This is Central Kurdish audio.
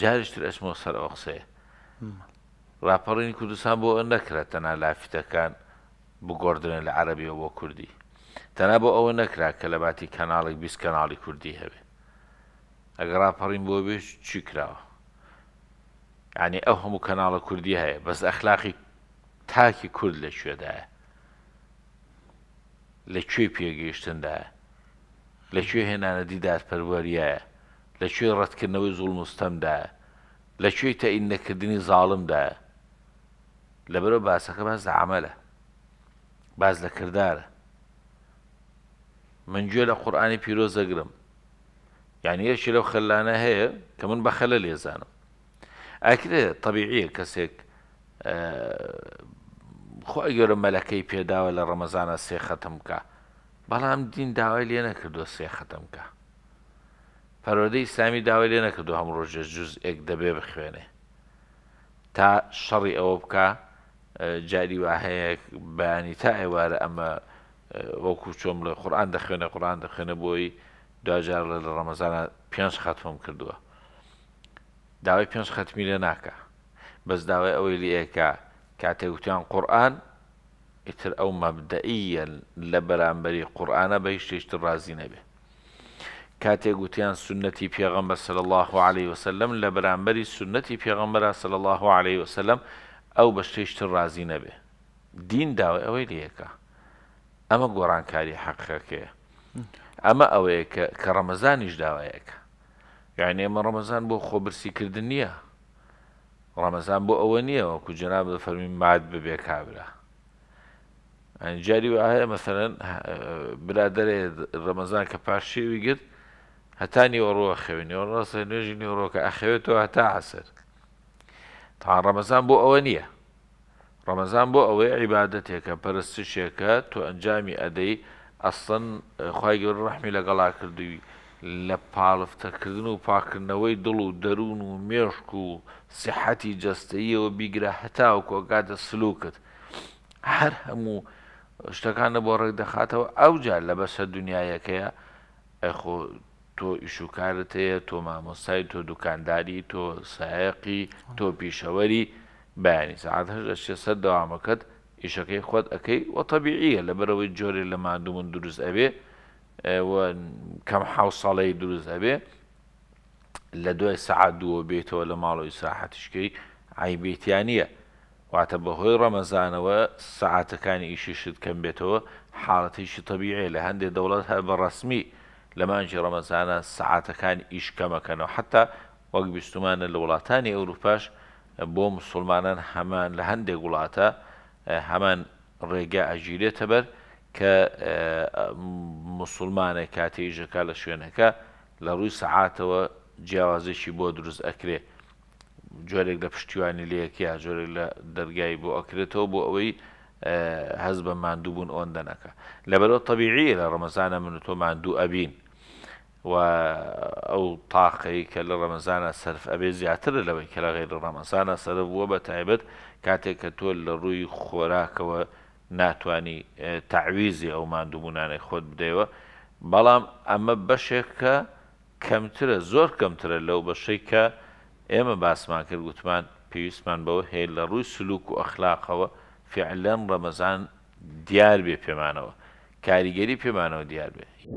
جاریشتر ئەسمۆ سەر ئەو قسەیە راپەڕینی کوردستان بۆ ئەن نەکرێت تەنا لافیتەکان بگۆردنە لە عەربیەوە بۆ کوردی تەنا بۆ ئەوە نەکرا کە لە باتی کەناڵێک بیست کەناڵی کوردی هەبێ ئەگەر راپەڕین بۆ بێش چی کراوە ینی ئەو هەموو کەناڵە کوردی هەیە بەس ئەخلاقی تاکی کورد لەکوێدایە لەکوێ پێگەیشتندایە لەکوێ هێنانە دیدات پەروەریایە لە کوێ ڕەتکردنەوەی زوڵمستەمدا لە کوێی تەئین نەکردنی زاڵمدا لەبەرەوە باسەکە باز لە عملە باز لە کردارە من گوێ لە قورآانی پیرۆزەگرم یعنی یەکی لەو خەلانە هەیە کە من بە خەلە لێزانم ئاکرێ طبیعیە کەسێک خۆی گەۆرە مەلەکەی پێداوە لە ڕەمەزانە سێ خەتم بکە بەڵام دین داوای لێ نەکردو سێ خەتم بکە پەرۆدەی ئسلامی داوای لێ نەکردو هەم ڕۆژێ جز ئێک دەبێ بخوێنێ تا شەڕی ئەوە بکە جاری واهەیەک بەیانی تا ئێوارە ئەمە وەکو چۆم لە قورآان دەخوێنە قورآان دەخوێنە بۆی دوجار لە لە ڕەمەزانە پێنج خەتفم کردووە داوای پێنج خەتمی لێ ناکە بەس داوای ئەوەی لەیەکە کاتێکوتیان قورآن ئیتر ئەو مەبدەئە لە بەرامبەری قورآانە بە هیچ شتێشتر ڕازی نەبێت کاتێک گوتیان سنەتی پێغەمبەر سل الله عليه وسلم لە بەرامبەری سنەتی پێغەمبەر سل الله عليه وسلم ئەو بەشتێشتر ڕازی نەبێ دین داوای ئەوەی لەیەکە ئەمە گۆڕانکاری حەقەکەەیە ئەمە ئەوەیە کە ڕەمەزانیش داوایەکە یعنی ئەمە ڕەمەزان بۆ خۆبرسیکردن نییە ڕەمەزان بۆ ئەوە نییە وەکو جناب فەرمی ماد ببێ کابرا ئەنجاری وایە مەسەرەن برادێ ڕەمەزان کە پاشێوی گرت هەتانی ئۆڕۆ خەوێنی ڕاستە نوێژی نیۆڕۆکە ئەخەوێتەوە هەتا عسر تا ڕەمەزان بۆ ئەوە نییە ڕەمەزان بۆ ئەوەی عیباەتێکە پەرستشێکە تۆ ئەنجامی ئەدەی ئەسن خی گەور ڕحمی لەگەڵا کردووی لە پاڵفتەکردن و پاکردنەوەی دڵ و دەروون و مێشک و سحەتی جستەیەوە بیگرە هەتا و کۆگاتە سلوکت هەر هەموو شتەکانە بۆ ڕێک دەخاتەوە ئەو جار لە بەسەر دنیایەکەیە ئەخۆ تۆ ئیشوکارت هەیە تۆ مامۆستای تۆ دوکانداری تۆ سایقی تۆ پیشەوەری بەینی سعات هەشێ سەر داوامەکەت ئیشەکەی خۆت ئەەکەی وەتەبیعیە لە بەرەوەی جۆرێ لە مادومون دروست ئەبێ کەم حو ساڵی دروست ئەبێ لە دوای سعات دووە بێتەوە لە ماڵەوەی ساحتشکی عیبێتیانە واتە بەهۆی ڕەمەزانەوە سعاتەکانی ئیشیشت کەم بێتەوە حاڵەتیشی تەبیعێ لە هەندێک دەوڵەت هە بە ڕسمی لەمانجی ڕەمەزانە سعاتەکان ئیشکەمەکەنەوە حتا وەک بیستمانە لە وڵاتانی ئەوروپاش بۆ مسلمانان هەمان لە هەندێک وڵاتە هەمان ڕێگە ئەژیرێتە بەر کە مسلمانێک کاتێژەکە لە شوێنەکە لە ڕووی سعاتەوە جیاوازێکی بۆ دروست ئەکرێ جۆرێک لە پشتیوانی لەیەکی یا جۆرێک لە دەرگایی بۆ ئەکرێتەوە بۆ ئەوەی هەز بە مادوو بوون ئۆندە نەکە لەبەرەوە تەبیعی لە ڕەمەزانە من تۆ مادوو ئەبین و ئەو تاقی کە لە ڕەمەزانە سرف ئەبێ زیاترە لەوەی کە لە غیر ڕەمەزانە سرف بووە بە تایبەت کاتێک کە تۆ لە ڕووی خۆراکەوە ناتانی تعویزی ئەو مادووبوونانەی خۆت بدەیەوە بەڵام ئەمە بەشێک کە کەمترە زۆر کەمترە لەو بەشەی کە ئێمە باسمان کرد گوتمان پێویستمان بەوە هەیە لە ڕووی سلوک و ئەخلاقەوە fiilen Ramazan diğer bir pemano. Karigeri pemano diğer bir.